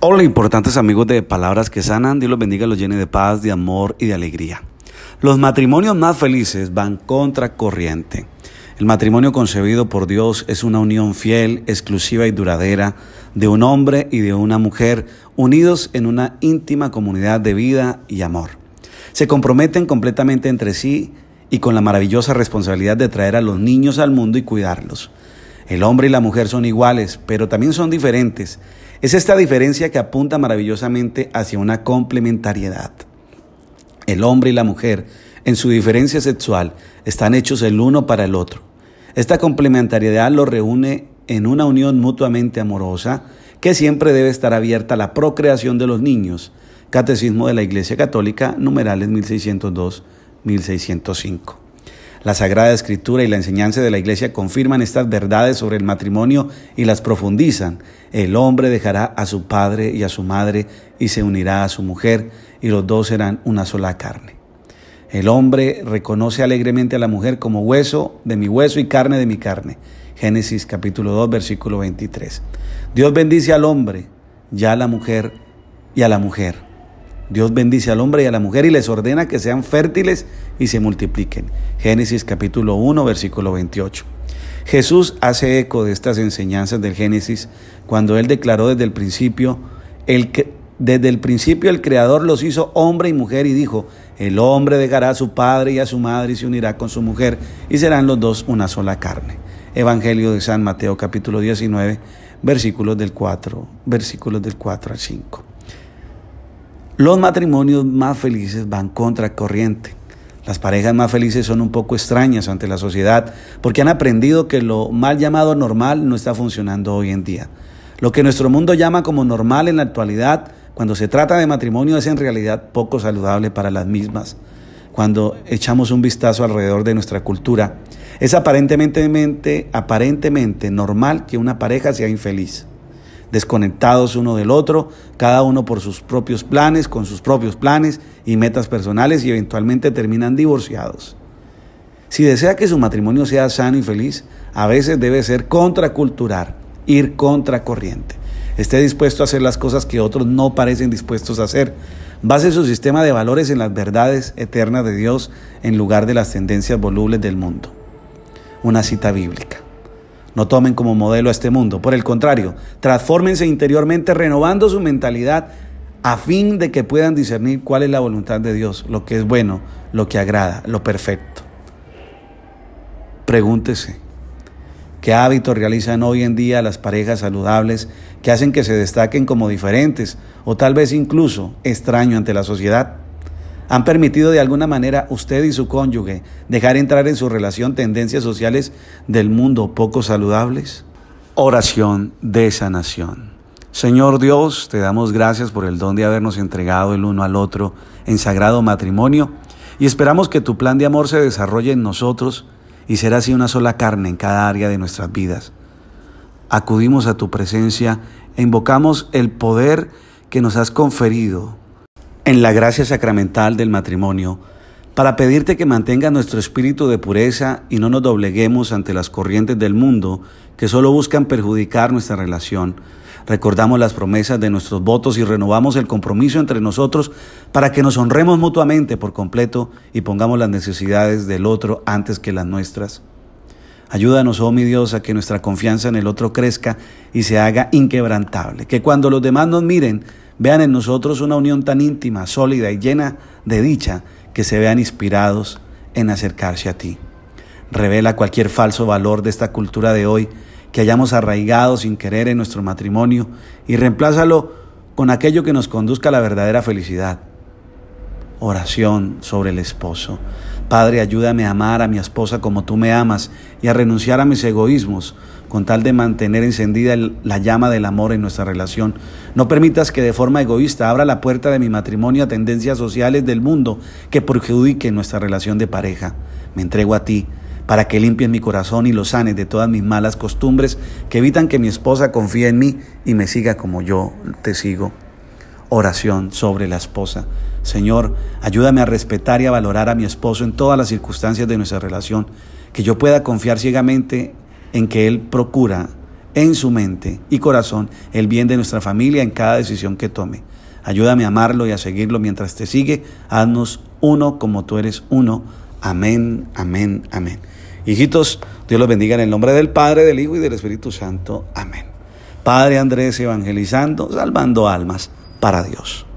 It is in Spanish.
Hola importantes amigos de Palabras que Sanan, Dios los bendiga, los llene de paz, de amor y de alegría. Los matrimonios más felices van contra corriente. El matrimonio concebido por Dios es una unión fiel, exclusiva y duradera de un hombre y de una mujer unidos en una íntima comunidad de vida y amor. Se comprometen completamente entre sí y con la maravillosa responsabilidad de traer a los niños al mundo y cuidarlos. El hombre y la mujer son iguales, pero también son diferentes es esta diferencia que apunta maravillosamente hacia una complementariedad. El hombre y la mujer, en su diferencia sexual, están hechos el uno para el otro. Esta complementariedad los reúne en una unión mutuamente amorosa que siempre debe estar abierta a la procreación de los niños. Catecismo de la Iglesia Católica, numerales 1602-1605. La Sagrada Escritura y la enseñanza de la Iglesia confirman estas verdades sobre el matrimonio y las profundizan. El hombre dejará a su padre y a su madre y se unirá a su mujer y los dos serán una sola carne. El hombre reconoce alegremente a la mujer como hueso de mi hueso y carne de mi carne. Génesis capítulo 2 versículo 23. Dios bendice al hombre, ya a la mujer y a la mujer Dios bendice al hombre y a la mujer y les ordena que sean fértiles y se multipliquen. Génesis capítulo 1, versículo 28. Jesús hace eco de estas enseñanzas del Génesis cuando él declaró desde el principio, el que, desde el principio el Creador los hizo hombre y mujer y dijo, el hombre dejará a su padre y a su madre y se unirá con su mujer y serán los dos una sola carne. Evangelio de San Mateo capítulo 19, versículos del 4, versículos del 4 al 5. Los matrimonios más felices van contra corriente. Las parejas más felices son un poco extrañas ante la sociedad porque han aprendido que lo mal llamado normal no está funcionando hoy en día. Lo que nuestro mundo llama como normal en la actualidad, cuando se trata de matrimonio, es en realidad poco saludable para las mismas. Cuando echamos un vistazo alrededor de nuestra cultura, es aparentemente, aparentemente normal que una pareja sea infeliz desconectados uno del otro, cada uno por sus propios planes, con sus propios planes y metas personales y eventualmente terminan divorciados. Si desea que su matrimonio sea sano y feliz, a veces debe ser contracultural, ir contracorriente. Esté dispuesto a hacer las cosas que otros no parecen dispuestos a hacer. Base su sistema de valores en las verdades eternas de Dios en lugar de las tendencias volubles del mundo. Una cita bíblica. No tomen como modelo a este mundo. Por el contrario, transfórmense interiormente renovando su mentalidad a fin de que puedan discernir cuál es la voluntad de Dios, lo que es bueno, lo que agrada, lo perfecto. Pregúntese, ¿qué hábitos realizan hoy en día las parejas saludables que hacen que se destaquen como diferentes o tal vez incluso extraño ante la sociedad? han permitido de alguna manera usted y su cónyuge dejar entrar en su relación tendencias sociales del mundo poco saludables? Oración de sanación. Señor Dios, te damos gracias por el don de habernos entregado el uno al otro en sagrado matrimonio y esperamos que tu plan de amor se desarrolle en nosotros y será así una sola carne en cada área de nuestras vidas. Acudimos a tu presencia e invocamos el poder que nos has conferido en la gracia sacramental del matrimonio para pedirte que mantenga nuestro espíritu de pureza y no nos dobleguemos ante las corrientes del mundo que solo buscan perjudicar nuestra relación. Recordamos las promesas de nuestros votos y renovamos el compromiso entre nosotros para que nos honremos mutuamente por completo y pongamos las necesidades del otro antes que las nuestras. Ayúdanos, oh mi Dios, a que nuestra confianza en el otro crezca y se haga inquebrantable, que cuando los demás nos miren, vean en nosotros una unión tan íntima, sólida y llena de dicha que se vean inspirados en acercarse a ti. Revela cualquier falso valor de esta cultura de hoy que hayamos arraigado sin querer en nuestro matrimonio y reemplázalo con aquello que nos conduzca a la verdadera felicidad. Oración sobre el esposo. Padre, ayúdame a amar a mi esposa como tú me amas y a renunciar a mis egoísmos con tal de mantener encendida la llama del amor en nuestra relación. No permitas que de forma egoísta abra la puerta de mi matrimonio a tendencias sociales del mundo que perjudiquen nuestra relación de pareja. Me entrego a ti para que limpies mi corazón y lo sanes de todas mis malas costumbres que evitan que mi esposa confíe en mí y me siga como yo te sigo. Oración sobre la esposa. Señor, ayúdame a respetar y a valorar a mi esposo en todas las circunstancias de nuestra relación, que yo pueda confiar ciegamente en que Él procura en su mente y corazón el bien de nuestra familia en cada decisión que tome. Ayúdame a amarlo y a seguirlo mientras te sigue. Haznos uno como tú eres uno. Amén, amén, amén. Hijitos, Dios los bendiga en el nombre del Padre, del Hijo y del Espíritu Santo. Amén. Padre Andrés evangelizando, salvando almas para Dios.